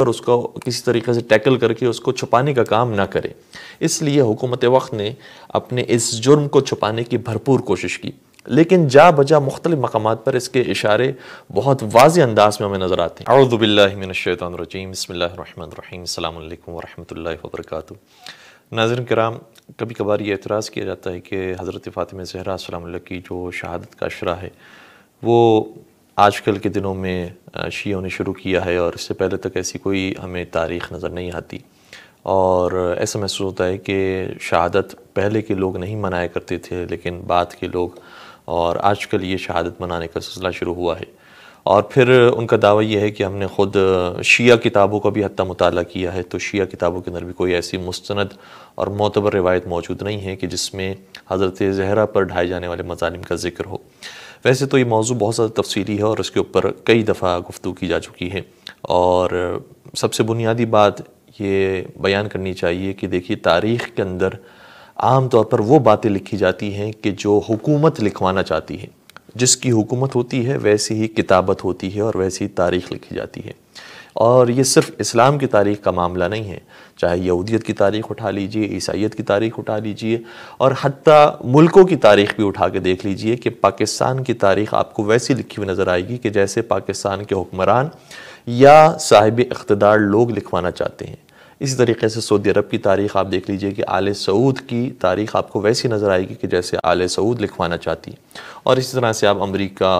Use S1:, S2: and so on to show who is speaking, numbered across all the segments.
S1: कर उसको किसी तरीके से टैकल करके उसको छुपाने का काम ना करें इसलिए हुकूमत वक्त ने अपने इस जुर्म को छुपाने की भरपूर कोशिश की लेकिन जा बजा मुख्तलि मकाम पर इसके इशारे बहुत वाज अंदाज में हमें नज़र आते हैं अरदबिल्लिनशैतरजीम बसमीम वरहमल वर्क नाजरन कराम कभी कभार ये एतराज़ किया जाता है कि हज़रत फ़ातिमा जहरा की जो शहादत का अशरा है वो आजकल के दिनों में शियों ने शुरू किया है और इससे पहले तक ऐसी कोई हमें तारीख नज़र नहीं आती और ऐसा महसूस होता है कि शहादत पहले के लोग नहीं मनाया करते थे लेकिन बाद के लोग और आजकल ये शहादत मनाने का सिलसिला शुरू हुआ है और फिर उनका दावा यह है कि हमने ख़ुद शिया किताबों का भी हती मताल किया है तो शिया किताबों के अंदर भी कोई ऐसी मुस्ंद और मोतबर रिवायत मौजूद नहीं है कि जिसमें हज़रत जहरा पर ढाए जाने वाले मजालिम का जिक्र हो वैसे तो ये मौजू बहुत ज़्यादा तफसीली है और इसके ऊपर कई दफ़ा गुफ्तु की जा चुकी है और सबसे बुनियादी बात ये बयान करनी चाहिए कि देखिए तारीख़ के अंदर आम तौर पर वो बातें लिखी जाती हैं कि जो हुकूमत लिखवाना चाहती है जिसकी हुकूमत होती है वैसी ही किताबत होती है और वैसी ही तारीख़ लिखी जाती है और ये सिर्फ इस्लाम की तारीख का मामला नहीं है चाहे यहूदियत की तारीख उठा लीजिए ईसाइत की तारीख उठा लीजिए और हती मुल्कों की तारीख भी उठा के देख लीजिए कि पाकिस्तान की तारीख आपको वैसी लिखी हुई नज़र आएगी कि जैसे पाकिस्तान के हुक्मरान या साहिब इकतदार लोग लिखवाना चाहते हैं इसी तरीके से सऊदी अरब की तारीख आप देख लीजिए कि आले सऊद की तारीख आपको वैसी नज़र आएगी कि जैसे आले सऊद लिखवाना चाहती और इसी तरह से आप अमेरिका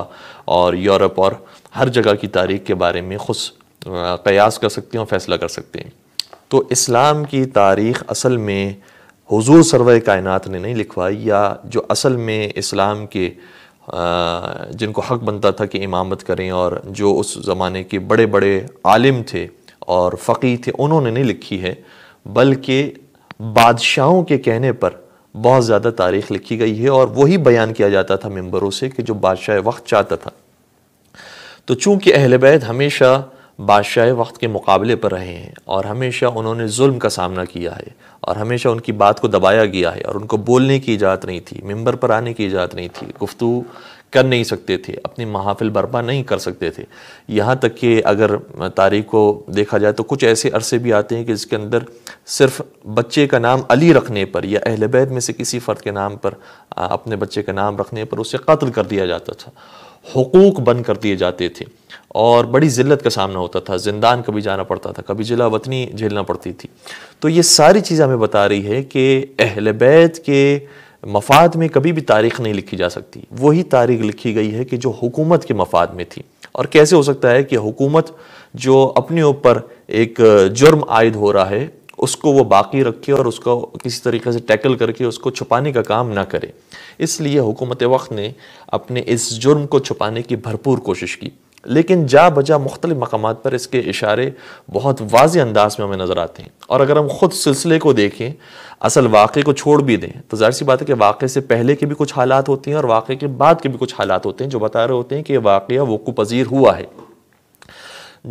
S1: और यूरोप और हर जगह की तारीख के बारे में खुश कयास तो, कर सकती हैं और फैसला कर सकते हैं तो इस्लाम की तारीख़ असल में हुजूर सरवे कायनात ने नहीं लिखवाई या जो असल में इस्लाम के जिनको हक बनता था कि इमामत करें और जो उस ज़माने के बड़े बड़े आलिम थे और फ़की थे उन्होंने नहीं लिखी है बल्कि बादशाहों के कहने पर बहुत ज़्यादा तारीख लिखी गई है और वही बयान किया जाता था मेम्बरों से कि जो बादशाह वक्त चाहता था तो चूँकि अहल बैत हमेशा बादशाह वक्त के मुकाबले पर रहे हैं और हमेशा उन्होंने जुल्म का सामना किया है और हमेशा उनकी बात को दबाया गया है और उनको बोलने की इजाज़त नहीं थी मेम्बर पर आने की इजाज़त नहीं थी गुफ्तु कर नहीं सकते थे अपनी महाफिल बर्पा नहीं कर सकते थे यहाँ तक कि अगर तारीख को देखा जाए तो कुछ ऐसे अरसे भी आते हैं कि जिसके अंदर सिर्फ बच्चे का नाम अली रखने पर या अहल में से किसी फ़र्द के नाम पर अपने बच्चे का नाम रखने पर उसे कत्ल कर दिया जाता था हकूक़ बंद कर दिए जाते थे और बड़ी ज़िल्लत का सामना होता था जिंदान कभी जाना पड़ता था कभी जिला वतनी झेलना पड़ती थी तो ये सारी चीज़ हमें बता रही है कि अहल बैत के मफाद में कभी भी तारीख नहीं लिखी जा सकती वही तारीख लिखी गई है कि जो हुकूमत के मफाद में थी और कैसे हो सकता है कि हुकूमत जो अपने ऊपर एक जुर्म आयद हो रहा है उसको वो बाकी रखे और उसको किसी तरीके से टैकल करके उसको छुपाने का काम ना करे इसलिए हुकूमत वक्त ने अपने इस जुर्म को छुपाने की भरपूर कोशिश की लेकिन जा बजा मुख्तलि मकाम पर इसके इशारे बहुत वाज अंदाज में हमें नज़र आते हैं और अगर हम ख़ुद सिलसिले को देखें असल वाक़े को छोड़ भी दें तो जाहिर सी बात है कि वाक़े से पहले के भी कुछ हालात होते हैं और वाक़े के बाद के भी कुछ हालात होते हैं जो बता रहे होते हैं कि वाक़ वकू पजीर हुआ है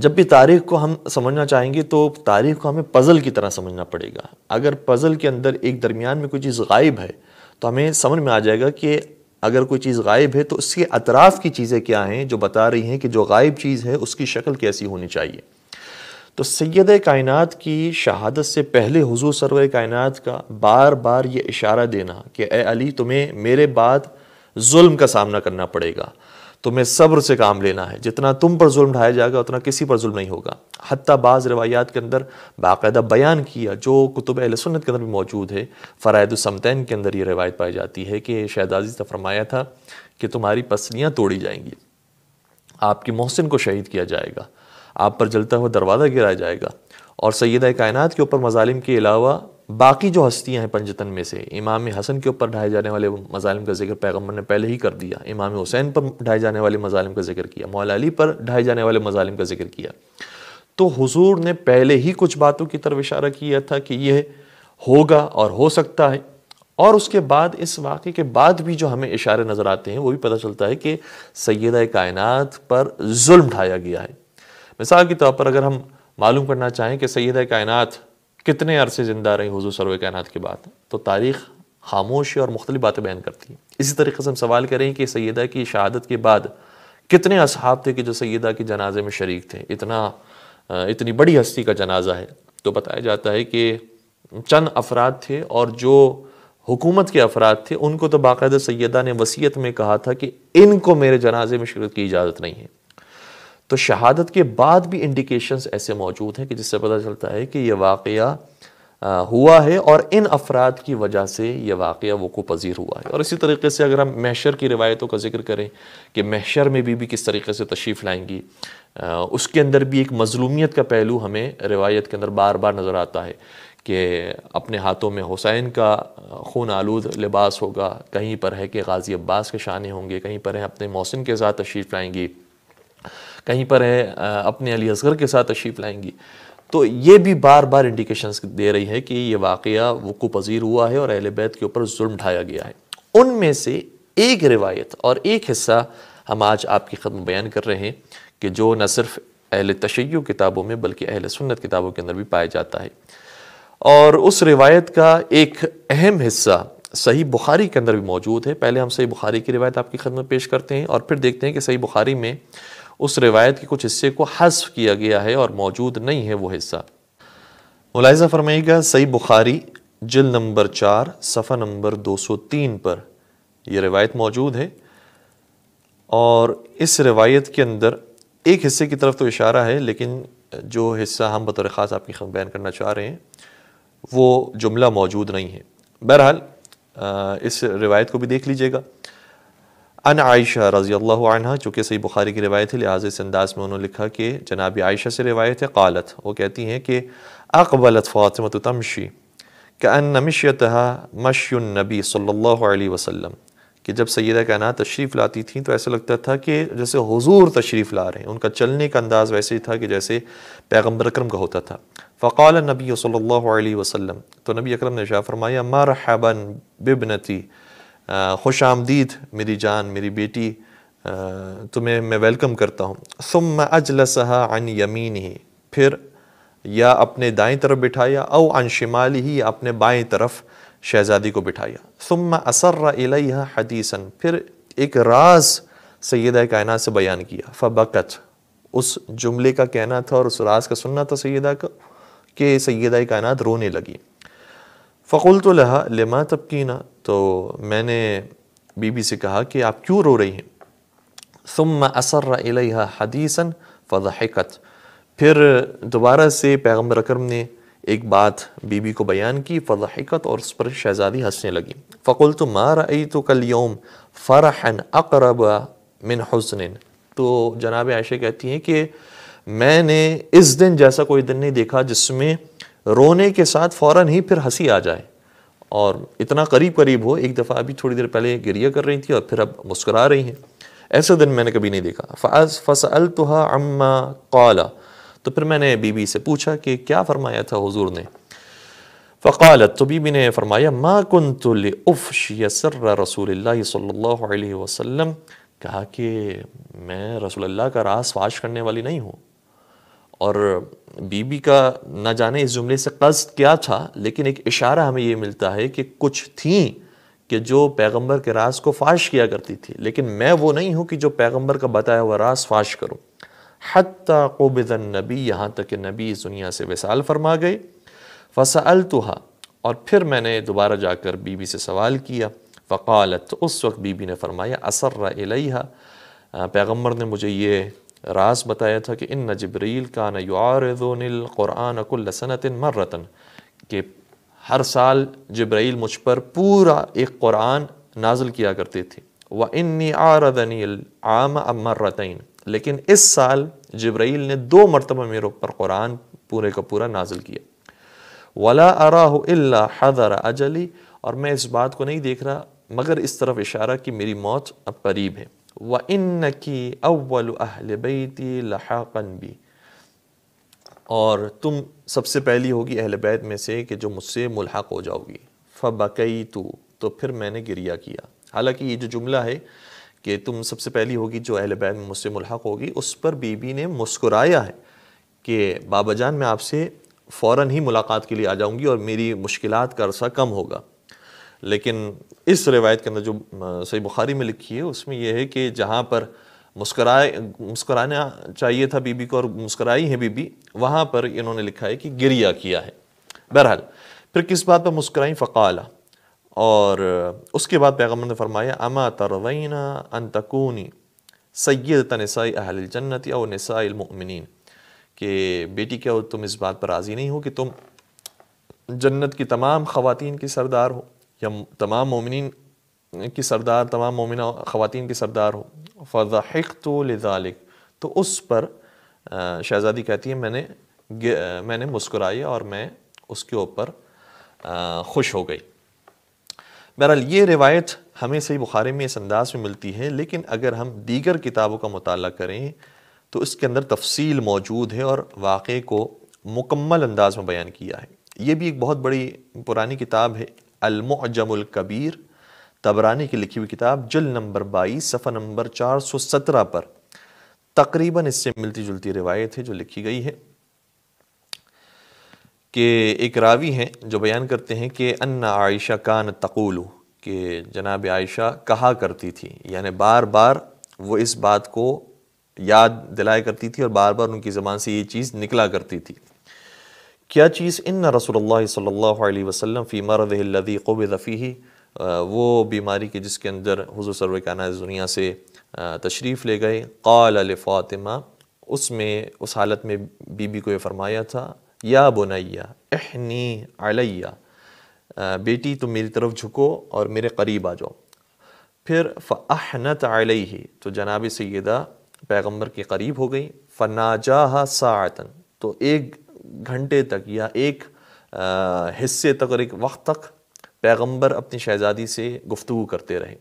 S1: जब भी तारीख को हम समझना चाहेंगे तो तारीख को हमें पज़ल की तरह समझना पड़ेगा अगर पज़ल के अंदर एक दरमियान में कोई चीज़ गायब है तो हमें समझ में आ जाएगा कि अगर कोई चीज़ गायब है तो उसके अतराफ़ की चीज़ें क्या हैं जो बता रही हैं कि जो गायब चीज़ है उसकी शक्ल कैसी होनी चाहिए तो सैद कायनत की शहादत से पहले हजू सरव कायनात का बार बार ये इशारा देना कि ए अली तुम्हें मेरे बाद म का सामना करना पड़ेगा तुम्हें सब्र से काम लेना है जितना तुम पर जुल्म ढाया जाएगा उतना किसी पर जुल्म नहीं होगा हत्या बाज़ रवायात के अंदर बाकायदा बयान किया जो कुतुब सुन्नत के अंदर भी मौजूद है समतैन के अंदर ये रवायत पाई जाती है कि शहदाजी ने फरमाया था कि तुम्हारी पसलियाँ तोड़ी जाएंगी आपके मोहसिन को शहीद किया जाएगा आप पर जलता हुआ दरवाज़ा गिराया जाएगा और सैदा कायनत के ऊपर मजालिम के अलावा बाकी जो हस्तियां हैं पंजतन में से इमाम हसन के ऊपर ढाए जाने वाले मजालिम का जिक्र पैगम्बर ने पहले ही कर दिया इमाम हुसैन पर ढाए जाने वाले मजालिम का जिक्र किया मौला अली पर ढाए जाने वाले मजालिम का जिक्र किया तो हुजूर ने पहले ही कुछ बातों की तरफ इशारा किया था कि यह होगा और हो सकता है और उसके बाद इस वाक़े के बाद भी जो हमें इशारे नज़र आते हैं वो भी पता चलता है कि सैद कायनात पर जुल्म ढाया गया है मिसाल के तौर पर अगर हम मालूम करना चाहें कि सैद कायनात कितने अरसे ज़िंदा रही हजू सरवे कैनात की बात तो तारीख़ खामोशी और मुख्तलि बातें बयान करती है इसी तरीके से हम सवाल करें कि सैदा की शहादत के बाद कितने असहाब थे कि जो सैदा के जनाजे में शरीक थे इतना इतनी बड़ी हस्ती का जनाजा है तो बताया जाता है कि चंद अफराद थे और जो हुकूमत के अफराद थे उनको तो बाकायदा सैदा ने वसीयत में कहा था कि इनको मेरे जनाजे में शिरकत की इजाज़त नहीं है तो शहादत के बाद भी इंडिकेशंस ऐसे मौजूद हैं कि जिससे पता चलता है कि यह वाक़ हुआ है और इन अफराद की वजह से ये वाक़ वको पजीर हुआ है और इसी तरीके से अगर हम महशर की रिवायतों का जिक्र करें कि महशर में भी, भी किस तरीके से तशरीफ़ लाएंगी उसके अंदर भी एक मजलूमियत का पहलू हमें रिवायत के अंदर बार बार नज़र आता है कि अपने हाथों में हुसैन का खून आलूद लिबास होगा कहीं पर है कि गाजी अब्बास के शाने होंगे कहीं पर है अपने मौसम के साथ तशरीफ़ लाएंगी कहीं पर हैं अपने अली असगर के साथ तशरीफ़ लाएंगी तो ये भी बार बार इंडिकेशन दे रही है कि ये वाक़ वकू पजीर हुआ है और अहल बैत के ऊपर जुल्म ढाया गया है उनमें से एक रिवायत और एक हिस्सा हम आज आपकी खत्म बयान कर रहे हैं कि जो न सिर्फ अहल तशैय किताबों में बल्कि अहल सुन्नत किताबों के अंदर भी पाया जाता है और उस रिवायत का एक अहम हिस्सा सही बुखारी के अंदर भी मौजूद है पहले हम सही बुखारी की रिवायत आपकी खदमत पेश करते हैं और फिर देखते हैं कि सही बुखारी में उस रिवायत के कुछ हिस्से को हसफ किया गया है और मौजूद नहीं है वो हिस्सा मुलायजा फरमाएगा सही बुखारी जिल नंबर चार सफ़ा नंबर 203 पर यह रिवायत मौजूद है और इस रिवायत के अंदर एक हिस्से की तरफ तो इशारा है लेकिन जो हिस्सा हम बतौर ख़ास आपकी बयान करना चाह रहे हैं वो जुमला मौजूद नहीं है बहरहाल इस रिवायत को भी देख लीजिएगा अन आयशा रज़ी अल्लाह चूँकि सही बुखारी की रिवायत है लिहाजा इस अंदाज़ में उन्होंने लिखा कि जनाब आयशा से रिवायत है कालत वो कहती हैं कि अकबलत फ़ातमत तमशी कन नमशत मशनबी सल्ला वसम कि जब सैदा ना तशरीफ़ लाती थी तो ऐसा लगता था कि जैसे हज़ूर तशरीफ़ ला रहे हैं उनका चलने का अंदाज़ वैसे ही था कि जैसे पैगम्बर अक्रम का होता था फ़काल नबी सल्ला वसम तो नबी अक्रम ने शाह फरमाया मरहबन बिबनती खुश आमदीद मेरी जान मेरी बेटी तुम्हें मैं वेलकम करता हूँ सुम अजलसहा अन यमीन ही फिर या अपने दाएं तरफ बिठाया और अन शिमाली ही अपने बाएं तरफ शहज़ादी को बिठाया सुम असर इलैहा हदीसन फिर एक राज सैद कायनात से बयान किया फ़बकत उस जुमले का कहना था और उस राज का सुनना था सैदा का कि सैदा कायनात रोने लगी फ़कुल तो लहा लमा तबकीना तो मैंने बीबी से कहा कि आप क्यों रो रही हैं सुम असर हदीसन फ़ज़हकत फिर दोबारा से पैगम्बर अक्रम ने एक बात बीबी को बयान की फ़ज़हकत और उस पर शहज़ादी हंसने लगी फ़कुल तो मार आई तो कल योम फ़रहन अकरब मिन हसन तो जनाब आयशा कहती हैं कि मैंने इस दिन जैसा कोई दिन नहीं देखा जिसमें रोने के साथ फ़ौर ही फिर हंसी आ जाए और इतना करीब करीब हो एक दफ़ा अभी थोड़ी देर पहले गिरिया कर रही थी और फिर अब मुस्करा रही हैं ऐसा दिन मैंने कभी नहीं देखा फ़ाज फ़सल तो अम्मा कौला तो फिर मैंने बीबी से पूछा कि क्या फरमाया था हुजूर ने फ़ालत तो बीबी ने फरमाया माँ कन तुल्फ़ यसर रसूल सल्ला वसम कहा कि मैं रसोल्ला का रास फाश करने वाली नहीं हूँ और बीबी का ना जाने इस जुमले से कस्त क्या था लेकिन एक इशारा हमें ये मिलता है कि कुछ थी कि जो पैगंबर के रास को फाश किया करती थी लेकिन मैं वो नहीं हूँ कि जो पैगंबर का बताया हुआ रास फाश करूँ हती कोबिदन नबी यहाँ तक कि नबी इस दुनिया से विसाल फरमा गए फ़सल तुहा और फिर मैंने दोबारा जाकर बीबी से सवाल किया वक़ालत उस वक्त बीबी ने फरमाया असर पैगम्बर ने मुझे ये रास बताया था कि इन जबरील का नज़ुआरक़ुरान कुल सनत मर्रतन के हर साल जब्राइल मुझ पर पूरा एक कुरान नाजल किया करते थे व इन्नी आरदनी आम मर्रतन लेकिन इस साल जब्राइल ने दो मरतबा मेरे ऊपर कुरान पूरे का पूरा नाजिल किया वला अराह अल्ला अजली और मैं इस बात को नहीं देख रहा मगर इस तरफ इशारा कि मेरी मौत अब करीब है व अव्वल अहल बैती लहाकन भी और तुम सबसे पहली होगी अहल बैत में से कि जो मुझसे मुलहक हो जाओगी फ़बकई तू तो फिर मैंने गिरिया किया हालांकि ये जो जुमला है कि तुम सबसे पहली होगी जो अहल बैत में मुझसे मुलहक होगी उस पर बीबी ने मुस्कुराया है कि बाबा जान मैं आपसे फ़ौर ही मुलाकात के लिए आ जाऊँगी और मेरी मुश्किल का अरसा कम होगा लेकिन इस रिवायत के अंदर जो सही बुखारी में लिखी है उसमें यह है कि जहाँ पर मुस्कराए मुस्कराना चाहिए था बीबी को और मुस्कराई है बीबी वहाँ पर इन्होंने लिखा है कि गिरिया किया है बहरहाल फिर किस बात पर मुस्कराई फ़काला और उसके बाद पैगम्बर ने फरमाया अमा तरवीना अनतकूनी सैद तनसाई अहल जन्नत या नसाइलमिन के बेटी क्या हो तुम इस बात पर राज़ी नहीं हो कि तुम जन्नत की तमाम ख़वान की सरदार हो या तमाम मोमिन की सरदार तमाम मोमिन ख़वान की सरदार हो फ़ाहिक तो लिजालिक तो उस पर शहज़ादी कहती है मैंने मैंने मुस्कुराई और मैं उसके ऊपर खुश हो गई बहरहाल ये रिवायत हमें सही बुखारी में इस अंदाज में मिलती है लेकिन अगर हम दीगर किताबों का मताल करें तो इसके अंदर तफसील मौजूद है और वाक़े को मुकम्मल अंदाज में बयान किया है ये भी एक बहुत बड़ी पुरानी किताब है अलमुजमुल कबीर तबरानी की लिखी हुई किताब जल नंबर बाईस सफ़ा नंबर चार सौ सत्रह पर तकरीबन इससे मिलती जुलती रिवायत है जो लिखी गई है कि एक रावी हैं जो बयान करते हैं कि अन्ना आयशा कान तकुल के जनाब आयशा कहा करती थी यानी बार बार वो इस बात को याद दिलाया करती थी और बार बार उनकी ज़बान से ये चीज़ निकला करती थी क्या चीज़ इन रसोल्ला सल्ला वसम फ़ी मरदी ही वो बीमारी की जिसके अंदर हजू सरक़ाना काना दुनिया से तशरीफ़ ले गए कल फ़ातिमा उसमें उस हालत में बीबी को ये फरमाया था या बुनैया एहनी अलैया बेटी तुम मेरी तरफ झुको और मेरे करीब आ जाओ फिर फ़ाहनत आलई ही तो जनाब सैदा पैगम्बर के करीब हो गई फ़नाजा सातन तो एक घंटे तक या एक आ, हिस्से तक और एक वक्त तक पैगम्बर अपनी शहज़ादी से गुफ्तु करते रहे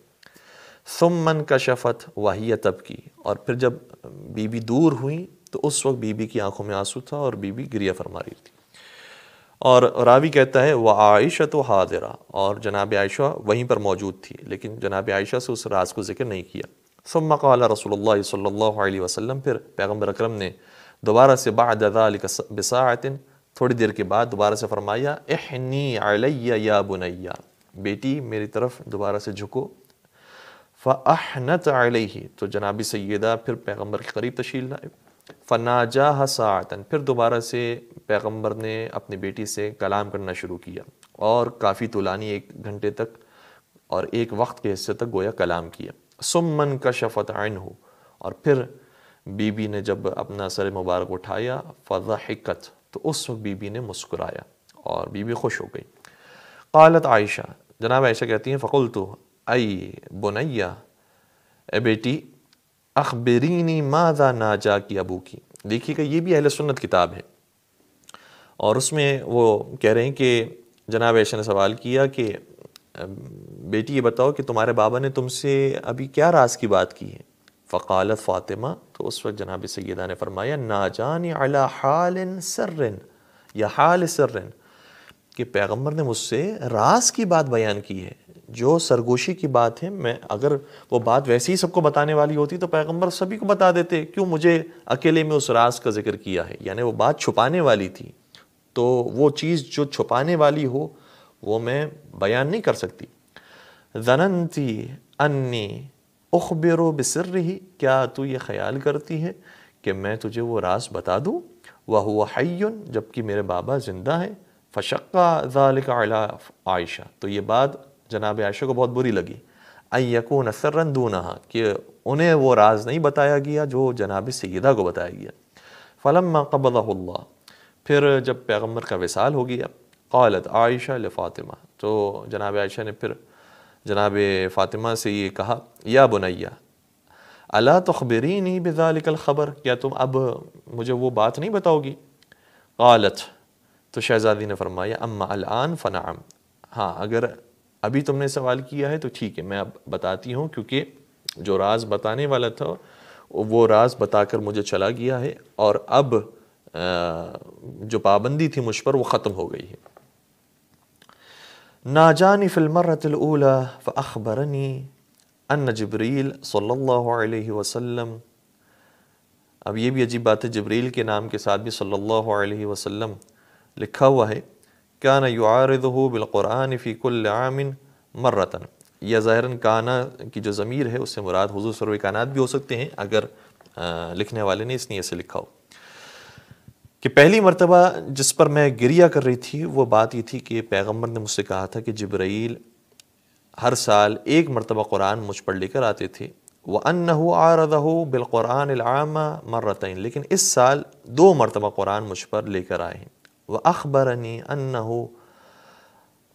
S1: मन का शफ़त वाहिया तब की और फिर जब बीबी दूर हुई तो उस वक्त बीबी की आंखों में आंसू था और बीबी गिरिया फरमा रही थी और रावी कहता है वह आयशा तो हाजिरा और जनाब आयशा वहीं पर मौजूद थी लेकिन जनाब आयशा से उस राज को जिक्र नहीं किया सुम्मा कला रसोल्ला सल्ला वसम फिर पैगम्बर अक्रम ने दोबारा से बाद बसातिन थोड़ी देर के बाद दोबारा से फरमाया एहनी अलैया या बुनैया बेटी मेरी तरफ दोबारा से झुको फ़ाहनत ही तो जनाब सैदा फिर पैगम्बर के करीब तशील लाए फनाजा हसातन फिर दोबारा से पैगम्बर ने अपनी बेटी से कलाम करना शुरू किया और काफ़ी तुलानी एक घंटे तक और एक वक्त के हिस्से तक गोया कलाम किया सुमन का शफत आन हो और फिर बीबी ने जब अपना सर मुबारक उठाया फ़ा हिकत तो उस वक्त बीबी ने मुस्कुराया और बीबी खुश हो गई कालत आयशा जनाब आयशा कहती हैं फ़कुल तो आई बुनैया ए बेटी अखबरीनी ना नाजा की अबू की देखिएगा ये भी अहल सुन्नत किताब है और उसमें वो कह रहे हैं कि जनाब ऐशा ने सवाल किया कि बेटी ये बताओ कि तुम्हारे बाबा ने तुमसे अभी क्या राज की बात की है फ़कालत फ़ातिमा तो उस वक्त जनाब सैदा ने फरमाया ना जानी अला हाल सर्रन या हाल सर्रन कि पैगम्बर ने मुझसे रास की बात बयान की है जो सरगोशी की बात है मैं अगर वो बात वैसे ही सबको बताने वाली होती तो पैगंबर सभी को बता देते क्यों मुझे अकेले में उस रास का जिक्र किया है यानी वो बात छुपाने वाली थी तो वो चीज़ जो छुपाने वाली हो वो मैं बयान नहीं कर सकती जननती अन्नी उखबिर बसर ही क्या तू ये ख्याल करती है कि मैं तुझे वो रास बता दूँ वह हुआ हयन जबकि मेरे बाबा ज़िंदा हैं फ़शक्का ज़ालिका आयशा तो ये बात जनाब आयशा को बहुत बुरी लगी अयको नसरन दूना कि उन्हें वो राज नहीं बताया गया जो जनाब सैदा को बताया गया फ़लम कबल्ला फिर जब पैगम्बर का विसाल हो गया कौलत आयशा ल फातिमा तो जनाब आयशा ने फिर जनाब फ़ातिमा से ये कहा या बुनैया अला तखबरी नहीं बेजालिकल ख़बर क्या तुम अब मुझे वो बात नहीं बताओगी कालत तो शहज़ादी ने फरमाया अम्मा अलान फ़नाम हाँ अगर अभी तुमने सवाल किया है तो ठीक है मैं अब बताती हूँ क्योंकि जो राज बताने वाला था वो राज बताकर मुझे चला गया है और अब जो पाबंदी थी मुझ पर वो ख़त्म हो गई है नाजानी फ़िल्मरतला फ़खबरनी अन जबरील सल्लल्लाहु अलैहि अब ये भी अजीब बात है जबरील के नाम के साथ भी सल्लल्लाहु अलैहि वसल्लम लिखा हुआ है काना युआरदहु बिलकुरान फ़ीकुल आमिन मर्रतन यह ज़ाहरा काना की जो ज़मीर है उससे मुराद हजू सरव भी हो सकते हैं अगर लिखने वाले ने इसने ऐसे से लिखा हो कि पहली मरतबा जिस पर मैं गिरिया कर रही थी वो बात ये थी कि पैगम्बर ने मुझसे कहा था कि जब्राइल हर साल एक मरतबा कुरान मुझ पर लेकर आते थे वह अन हो आरदा हो बिलकुरान आमा मर्रतन लेकिन इस साल दो मरतबा कुरान मुझ पर लेकर आए हैं व अखबर अन हो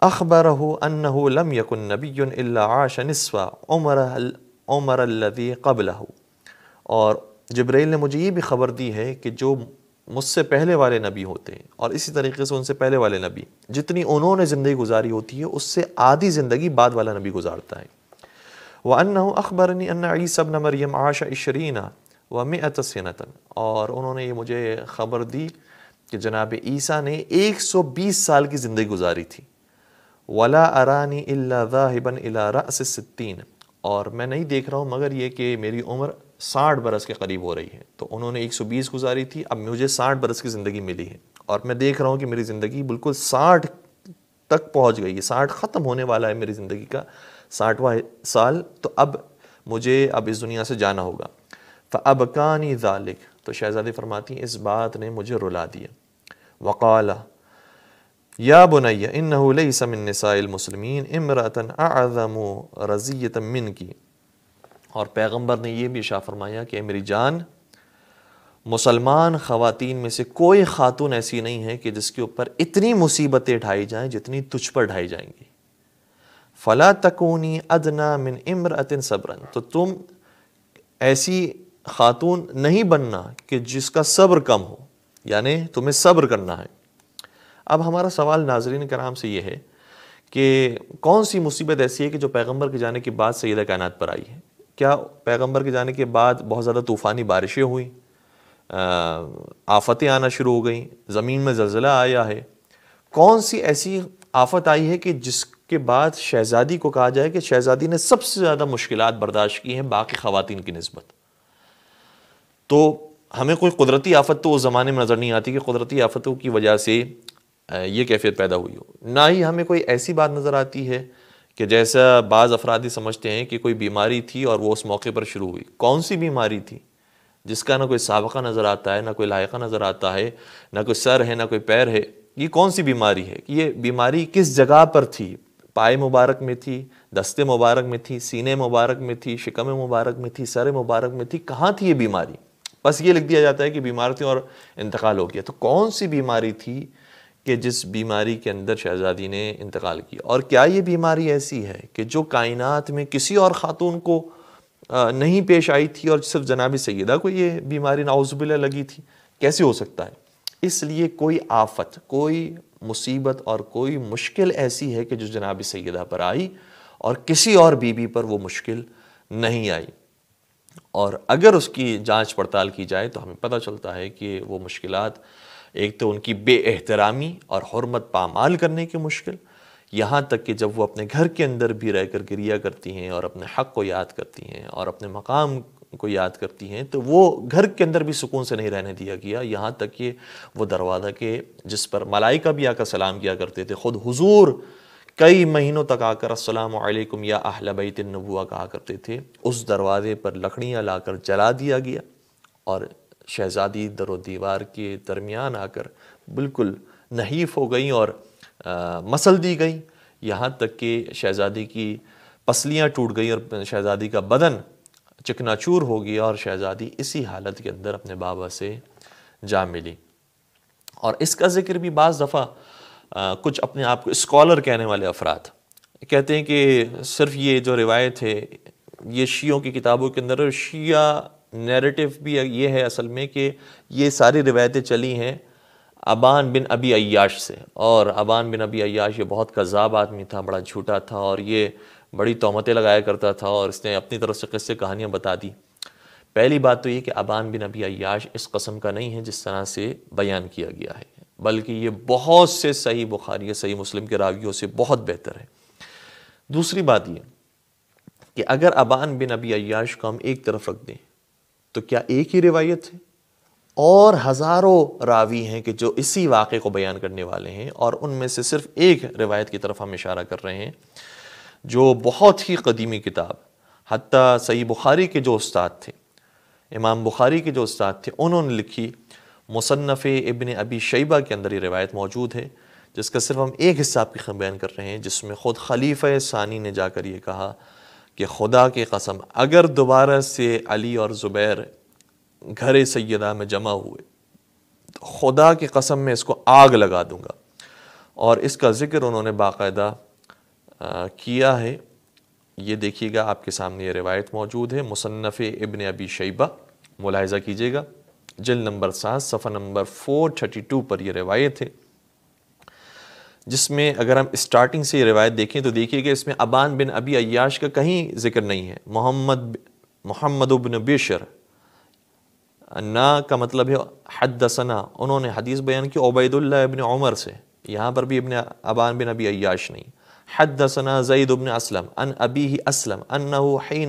S1: अखबर हो अन हो लम यकुन नबी आशनस्वा उमर उमर अल्लदी कबल हो और जब्रैल ने मुझे ये भी खबर दी है कि जो मुझसे पहले वाले नबी होते हैं और इसी तरीके से उनसे पहले वाले नबी जितनी उन्होंने ज़िंदगी गुजारी होती है उससे आधी ज़िंदगी बाद वाला नबी गुजारता है व अन अकबर अन्ना सब न मरियम आशा इशरीना व मतसनतन और उन्होंने ये मुझे ख़बर दी कि जनाब ईसा ने 120 साल की ज़िंदगी गुजारी थी वला अरानी अल्लाबन अला रसिन और मैं नहीं देख रहा हूँ मगर ये कि मेरी उम्र साठ बरस के करीब हो रही है तो उन्होंने 120 गुजारी थी अब मुझे साठ बरस की ज़िंदगी मिली है और मैं देख रहा हूँ कि मेरी ज़िंदगी बिल्कुल साठ तक पहुँच गई है साठ ख़त्म होने वाला है मेरी ज़िंदगी का साठवा साल तो अब मुझे अब इस दुनिया से जाना होगा तो अब कानी जालिक तो शहजादी फरमाती इस बात ने मुझे रुला दिया वकाला या बुनैया इन नहुल मुसलमिन इमरतन आज़म रज़ीत मिन की और पैगंबर ने यह भी इशा फरमाया कि मेरी जान मुसलमान ख़वातीन में से कोई ख़ातून ऐसी नहीं है कि जिसके ऊपर इतनी मुसीबतें ढाई जाएं जितनी तुझ पर ढाई जाएंगी फ़ला तकूनी अदना मिन अतिन सब्रन तो तुम ऐसी ख़ातून नहीं बनना कि जिसका सब्र कम हो यानी तुम्हें सब्र करना है अब हमारा सवाल नाजरीन कराम से यह है कि कौन सी मुसीबत ऐसी है कि जो पैगंबर के जाने की बात सैद कायनात पर आई है क्या पैगंबर के जाने के बाद बहुत ज़्यादा तूफ़ानी बारिशें हुई आफतें आना शुरू हो गई ज़मीन में जलजिला आया है कौन सी ऐसी आफत आई है कि जिसके बाद शहज़ादी को कहा जाए कि शहज़ादी ने सबसे ज़्यादा मुश्किल बर्दाश्त की हैं बाकी ख़वान की नस्बत तो हमें कोई कुदरती आफत तो उस ज़माने में नज़र नहीं आती कि कुदरती आफतों की वजह से ये कैफियत पैदा हुई हो ना ही हमें कोई ऐसी बात नज़र आती है कि जैसा बाज़ अफरादी समझते हैं कि कोई बीमारी थी और वो उस मौके पर शुरू हुई कौन सी बीमारी थी जिसका ना कोई सबका नज़र आता है ना कोई लायका नज़र आता है ना कोई सर है ना कोई पैर है ये कौन सी बीमारी है ये बीमारी किस जगह पर थी पाए मुबारक में थी दस्ते मुबारक में थी सीने मुबारक में थी शिकम मुबारक में थी सर मुबारक में थी कहाँ थी ये बीमारी बस ये लिख दिया जाता है कि बीमार थी और इंतकाल हो गया तो कौन सी बीमारी थी कि जिस बीमारी के अंदर शहज़ादी ने इंतकाल किया और क्या ये बीमारी ऐसी है कि जो कायनात में किसी और ख़ातून को नहीं पेश आई थी और सिर्फ जनाब सैदा को ये बीमारी नाउजबिल लगी थी कैसे हो सकता है इसलिए कोई आफत कोई मुसीबत और कोई मुश्किल ऐसी है कि जो जनाब सैदा पर आई और किसी और बीबी पर वो मुश्किल नहीं आई और अगर उसकी जांच पड़ताल की जाए तो हमें पता चलता है कि वो मुश्किलात एक तो उनकी बेअहतरामी और हरमत पामाल करने की मुश्किल यहाँ तक कि जब वो अपने घर के अंदर भी रह कर गिरिया करती हैं और अपने हक़ को याद करती हैं और अपने मकाम को याद करती हैं तो वो घर के अंदर भी सुकून से नहीं रहने दिया गया यहाँ तक कि वो दरवाज़ा के जिस पर मलाइका भी आकर सलाम किया करते थे ख़ुद हुजूर कई महीनों तक आकर असलकुम या अहलबैत नबुआ कहा करते थे उस दरवाज़े पर लकड़ियाँ लाकर जला दिया गया और शहज़ादी दर दीवार के दरमियान आकर बिल्कुल नहीफ हो गई और आ, मसल दी गई यहाँ तक कि शहज़ादी की पसलियाँ टूट गई और शहज़ादी का बदन चिकनाचूर हो गया और शहज़ादी इसी हालत के अंदर अपने बाबा से जा मिली और इसका ज़िक्र भी बज़ दफ़ा कुछ अपने आप को इस्कॉलर कहने वाले अफराद कहते हैं कि सिर्फ ये जो रिवायत है ये शियों की किताबों के अंदर शिया नैरेटिव भी ये है असल में कि ये सारी रिवायतें चली हैं अबान बिन अबी अयाश से और अबान बिन अबी अयाश ये बहुत कज़ाब आदमी था बड़ा झूठा था और ये बड़ी तोहमतें लगाया करता था और इसने अपनी तरफ से किस्से कहानियाँ बता दी पहली बात तो ये कि अबान बिन अबी अयाश इस कस्म का नहीं है जिस तरह से बयान किया गया है बल्कि ये बहुत से सही बुखारी सही मुस्लिम के रावियों से बहुत बेहतर है दूसरी बात ये कि अगर अबान बिन अबी अयाश को हम एक तरफ रख दें तो क्या एक ही रिवायत है और हज़ारों रावी हैं कि जो इसी वाक़े को बयान करने वाले हैं और उनमें से सिर्फ एक रिवायत की तरफ हम इशारा कर रहे हैं जो बहुत ही कदीमी किताब हती सही बुखारी के जो उस्ताद थे इमाम बुखारी के जो उस्ताद थे उन्होंने लिखी मुसन्फ़ इबन अबी शैबा के अंदर ये रिवायत मौजूद है जिसका सिर्फ हम एक हिस्सा की बयान कर रहे हैं जिसमें ख़ुद खलीफ़ सानी ने जाकर ये कहा कि खुदा की कसम अगर दोबारा से अली और ज़ुबैर घर सैदा में जमा हुए तो खुदा की कसम में इसको आग लगा दूँगा और इसका ज़िक्र उन्होंने बाकायदा किया है ये देखिएगा आपके सामने ये रिवायत मौजूद है मुसन्फ़ इबन अबी शैबा मुलाहजा कीजिएगा जल नंबर सात सफर नंबर फोर थर्टी टू पर यह रिवायत है जिसमें अगर हम स्टार्टिंग से रिवायत देखें तो देखिए कि इसमें अबान बिन अबी अयाश का कहीं जिक्र नहीं है मोहम्मद मोहम्मद बिन बेशर ना का मतलब है हदसना उन्होंने हदीस बयान की ओबैदुल्ला इबन उमर से यहाँ पर भी इबन अबान बिन अबी अयाश नहीं हदसना जईद उबन असलम अन अबी ही असलम अन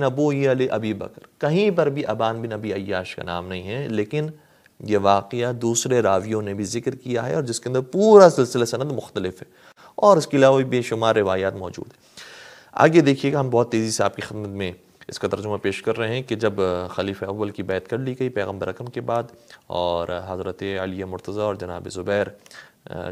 S1: नबू अबी बकर कहीं पर भी अबान बिन अबी अयाश का नाम नहीं है लेकिन ये वाक़ दूसरे रावियों ने भी जिक्र किया है और जिसके अंदर पूरा सिलसिला सनद मुख्तलिफ है और इसके अलावा भी बेशुमार रवायात मौजूद हैं आगे देखिएगा हम बहुत तेज़ी से आपकी खदमत में इसका तर्जुमा पेश कर रहे हैं कि जब खलीफ अव्वल की बैत कर ली गई पैगम्बर अकम के बाद और हज़रत अली मुर्तज़ा और जनाब ज़ुबैर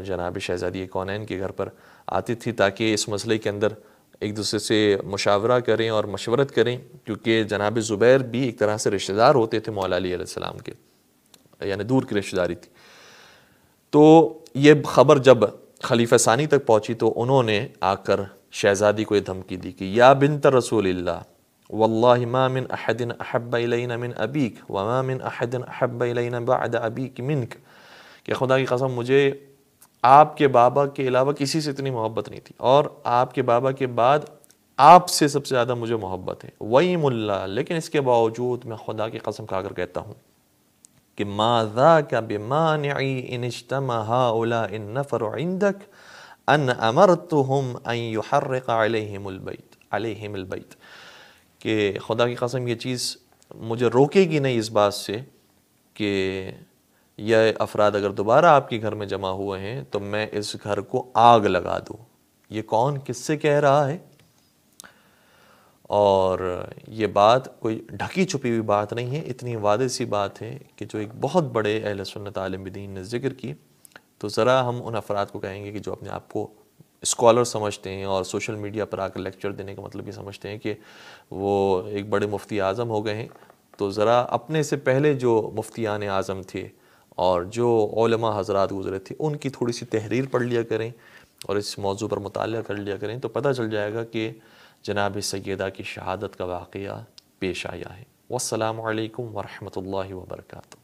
S1: जनाब शहज़ादी कौनैन के घर पर आती थी ताकि इस मसले के अंदर एक दूसरे से मुशावरा करें और मशवरत करें क्योंकि जनाब ज़ुबैर भी एक तरह से रिश्तेदार होते थे मौला अली के यानी दूर की रिश्तेदारी थी तो ये खबर जब खलीफा सानी तक पहुंची तो उन्होंने आकर शहज़ादी को यह धमकी दी कि या बिन तर रसूल वल्लाहि मिन अहदिन अहब मिन अबीक व मा अहदिन अहब इलैना अबीक मिनक कि खुदा की कसम मुझे आपके बाबा के अलावा किसी से इतनी मोहब्बत नहीं थी और आपके बाबा के बाद आपसे सबसे ज़्यादा मुझे मोहब्बत है वही मुल्ला लेकिन इसके बावजूद मैं खुदा की कसम खाकर कहता हूँ कि माजा का हाउला इन नफ़र इंदक अन अमर तो हम कि खुदा की कसम ये चीज़ मुझे रोकेगी नहीं इस बात से कि यह अफराद अगर दोबारा आपके घर में जमा हुए हैं तो मैं इस घर को आग लगा दूँ ये कौन किससे कह रहा है और ये बात कोई ढकी छुपी हुई बात नहीं है इतनी वादे सी बात है कि जो एक बहुत बड़े अहल सुन्नत आलमदीन ने जिक्र की तो ज़रा हम उन अफराद को कहेंगे कि जो अपने आप को स्कॉलर समझते हैं और सोशल मीडिया पर आकर लेक्चर देने का मतलब ये समझते हैं कि वो एक बड़े मुफ्ती आज़म हो गए हैं तो ज़रा अपने से पहले जो मुफ्तियान आज़म थे और जो ओलमा हजरात गुजरे थे उनकी थोड़ी सी तहरीर पढ़ लिया करें और इस मौजू पर मुताल कर लिया करें तो पता चल जाएगा कि जनाब सैदा की शहादत का वाक़ पेश आया है वालकम वरहमल वर्का